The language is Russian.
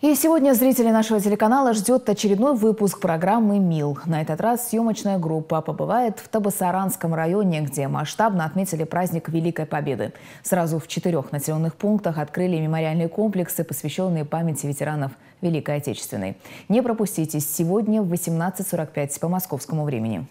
И сегодня зрители нашего телеканала ждет очередной выпуск программы «МИЛ». На этот раз съемочная группа побывает в Табасаранском районе, где масштабно отметили праздник Великой Победы. Сразу в четырех населенных пунктах открыли мемориальные комплексы, посвященные памяти ветеранов Великой Отечественной. Не пропустите сегодня в 18.45 по московскому времени.